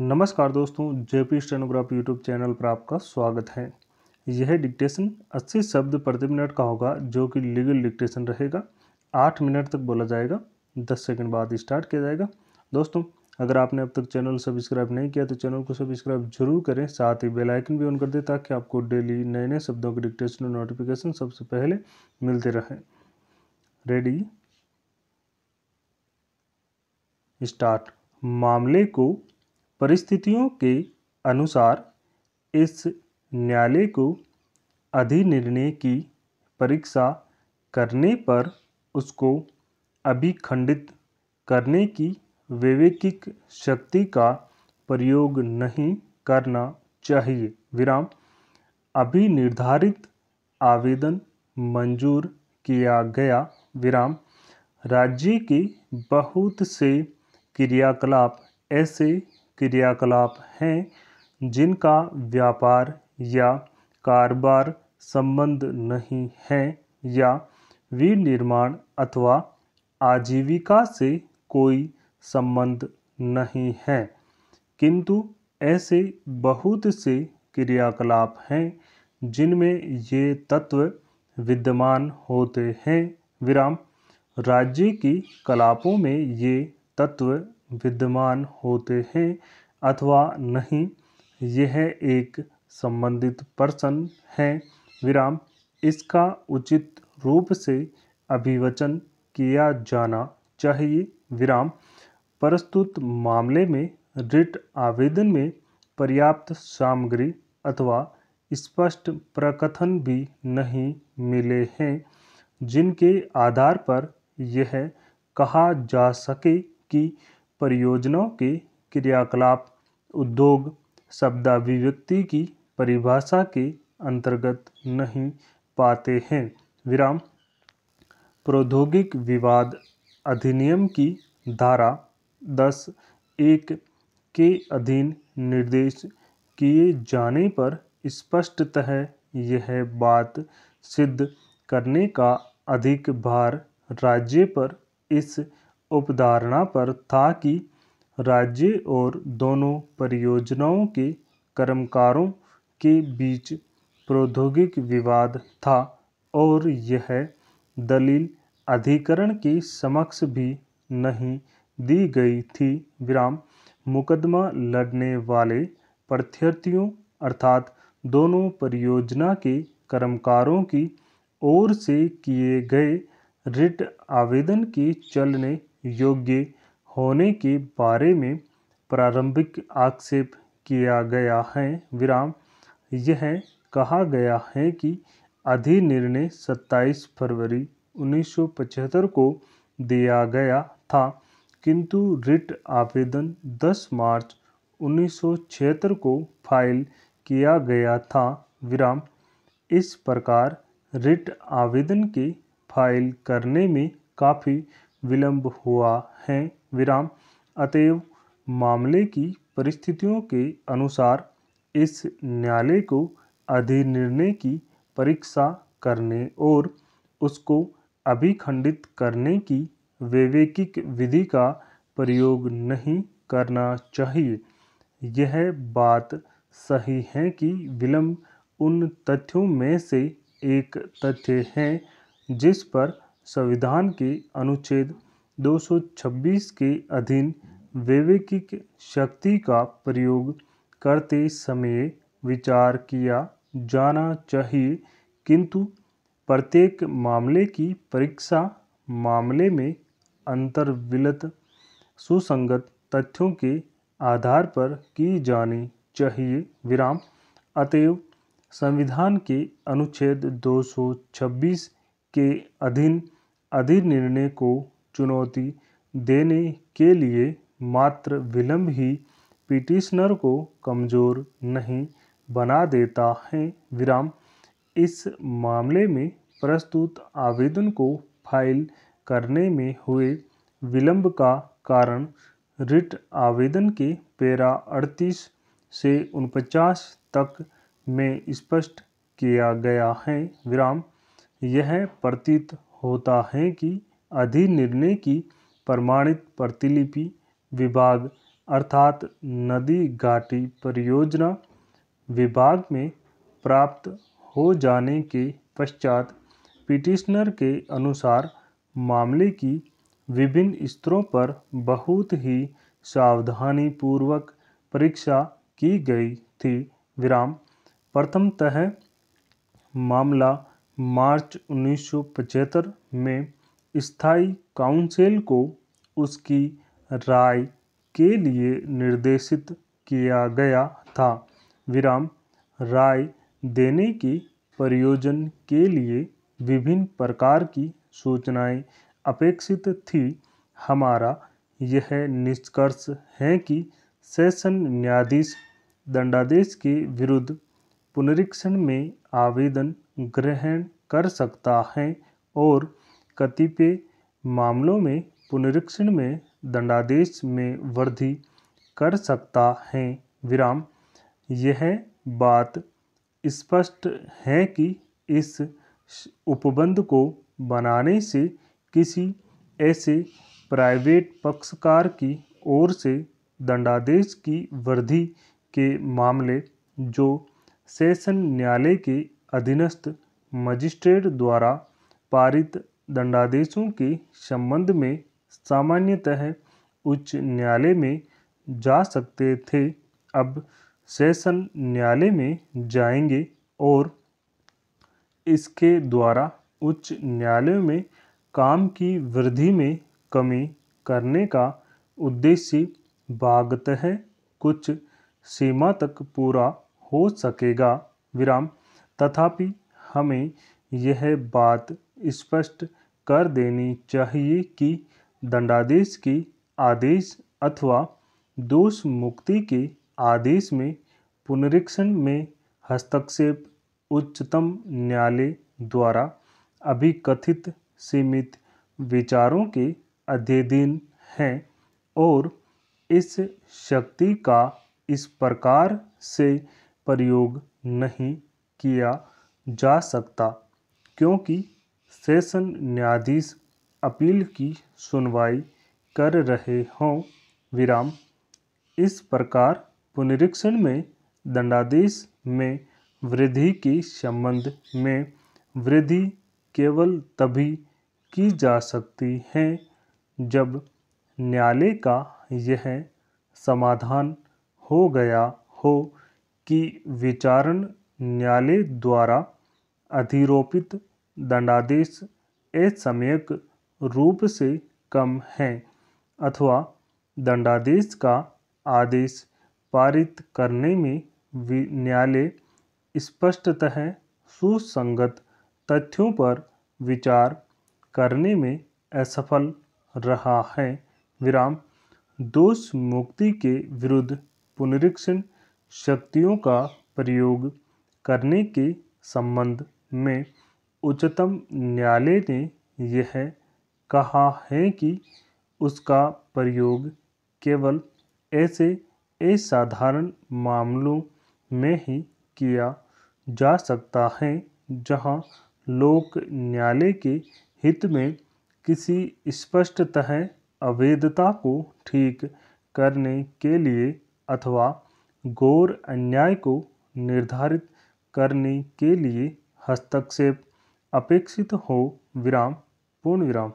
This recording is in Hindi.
नमस्कार दोस्तों जेपी स्टेनोग्राफ यूट्यूब चैनल पर आपका स्वागत है यह डिक्टेशन 80 शब्द प्रति मिनट का होगा जो कि लीगल डिक्टेशन रहेगा आठ मिनट तक बोला जाएगा दस सेकंड बाद स्टार्ट किया जाएगा दोस्तों अगर आपने अब तक चैनल सब्सक्राइब नहीं किया तो चैनल को सब्सक्राइब जरूर करें साथ ही बेलाइकन भी ऑन कर दें ताकि आपको डेली नए नए शब्दों के डिक्टेशन और नोटिफिकेशन सबसे पहले मिलते रहें रेडी स्टार्ट मामले को परिस्थितियों के अनुसार इस न्यायालय को अधिनिर्णय की परीक्षा करने पर उसको अभिखंडित करने की वैवेकिक शक्ति का प्रयोग नहीं करना चाहिए विराम अभी निर्धारित आवेदन मंजूर किया गया विराम राज्य के बहुत से क्रियाकलाप ऐसे क्रियाकलाप हैं जिनका व्यापार या कारोबार संबंध नहीं है या विनिर्माण अथवा आजीविका से कोई संबंध नहीं है किंतु ऐसे बहुत से क्रियाकलाप हैं जिनमें ये तत्व विद्यमान होते हैं विराम राज्य की कलापों में ये तत्व विद्यमान होते हैं अथवा नहीं यह एक संबंधित प्रश्न है विराम इसका उचित रूप से अभिवचन किया जाना चाहिए विराम प्रस्तुत मामले में रिट आवेदन में पर्याप्त सामग्री अथवा स्पष्ट प्रकथन भी नहीं मिले हैं जिनके आधार पर यह कहा जा सके कि परियोजनाओं के क्रियाकलाप उद्योग शब्दाभिव्यक्ति की परिभाषा के अंतर्गत नहीं पाते हैं विराम प्रौद्योगिक विवाद अधिनियम की धारा दस एक के अधीन निर्देश किए जाने पर स्पष्टतः यह बात सिद्ध करने का अधिक भार राज्य पर इस उपधारणा पर था कि राज्य और दोनों परियोजनाओं के कर्मकारों के बीच प्रौद्योगिक विवाद था और यह दलील अधिकरण के समक्ष भी नहीं दी गई थी विराम मुकदमा लड़ने वाले प्रत्यर्थियों अर्थात दोनों परियोजना के कर्मकारों की ओर से किए गए रिट आवेदन के चलने योग्य होने के बारे में प्रारंभिक आक्षेप किया गया है विराम यह कहा गया है कि अधिनिर्णय 27 फरवरी 1975 को दिया गया था किंतु रिट आवेदन 10 मार्च 1976 को फाइल किया गया था विराम इस प्रकार रिट आवेदन के फाइल करने में काफ़ी विलंब हुआ है विराम अतएव मामले की परिस्थितियों के अनुसार इस न्यायालय को अधिनिर्णय की परीक्षा करने और उसको अभिखंडित करने की वैवेकिक विधि का प्रयोग नहीं करना चाहिए यह बात सही है कि विलंब उन तथ्यों में से एक तथ्य है जिस पर संविधान के अनुच्छेद 226 के अधीन वैवेकिक शक्ति का प्रयोग करते समय विचार किया जाना चाहिए किंतु प्रत्येक मामले की परीक्षा मामले में अंतर्विलत सुसंगत तथ्यों के आधार पर की जानी चाहिए विराम अतएव संविधान के अनुच्छेद 226 के अधीन अधिनिर्णय को चुनौती देने के लिए मात्र विलंब ही पिटिशनर को कमज़ोर नहीं बना देता है विराम इस मामले में प्रस्तुत आवेदन को फाइल करने में हुए विलंब का कारण रिट आवेदन के पैरा अड़तीस से उनपचास तक में स्पष्ट किया गया है विराम यह प्रतीत होता है कि अधिनिर्णय की प्रमाणित प्रतिलिपि विभाग अर्थात नदी घाटी परियोजना विभाग में प्राप्त हो जाने के पश्चात पिटिशनर के अनुसार मामले की विभिन्न स्तरों पर बहुत ही सावधानी पूर्वक परीक्षा की गई थी विराम प्रथमतः मामला मार्च 1975 में स्थायी काउंसिल को उसकी राय के लिए निर्देशित किया गया था विराम राय देने के प्रयोजन के लिए विभिन्न प्रकार की सूचनाएं अपेक्षित थी हमारा यह निष्कर्ष है कि सेशन न्यायाधीश दंडादेश के विरुद्ध पुनरीक्षण में आवेदन ग्रहण कर सकता है और कतिपय मामलों में पुनरीक्षण में दंडादेश में वृद्धि कर सकता है विराम यह बात स्पष्ट है कि इस उपबंध को बनाने से किसी ऐसे प्राइवेट पक्षकार की ओर से दंडादेश की वृद्धि के मामले जो सेशन न्यायालय के अधीनस्थ मजिस्ट्रेट द्वारा पारित दंडादेशों के संबंध में सामान्यतः उच्च न्यायालय में जा सकते थे अब सेशन न्यायालय में जाएंगे और इसके द्वारा उच्च न्यायालय में काम की वृद्धि में कमी करने का उद्देश्य भागतः कुछ सीमा तक पूरा हो सकेगा विराम तथापि हमें यह बात स्पष्ट कर देनी चाहिए कि दंडादेश के आदेश अथवा दोष मुक्ति के आदेश में पुनरीक्षण में हस्तक्षेप उच्चतम न्यायालय द्वारा अभिकथित सीमित विचारों के अध्ययन हैं और इस शक्ति का इस प्रकार से प्रयोग नहीं किया जा सकता क्योंकि सेशन न्यायाधीश अपील की सुनवाई कर रहे हों विराम इस प्रकार पुनरीक्षण में दंडादेश में वृद्धि के संबंध में वृद्धि केवल तभी की जा सकती है जब न्यायालय का यह समाधान हो गया हो कि विचारण न्यायालय द्वारा अधिरोपित दंडादेश असमयक रूप से कम है अथवा दंडादेश का आदेश पारित करने में न्यायालय स्पष्टतः सुसंगत तथ्यों पर विचार करने में असफल रहा है विराम दोष मुक्ति के विरुद्ध पुनरीक्षण शक्तियों का प्रयोग करने के संबंध में उच्चतम न्यायालय ने यह कहा है कि उसका प्रयोग केवल ऐसे असाधारण मामलों में ही किया जा सकता है जहां लोक न्यायालय के हित में किसी स्पष्टतः अवैधता को ठीक करने के लिए अथवा गौर अन्याय को निर्धारित करने के लिए हस्तक्षेप अपेक्षित हो विराम पूर्ण विराम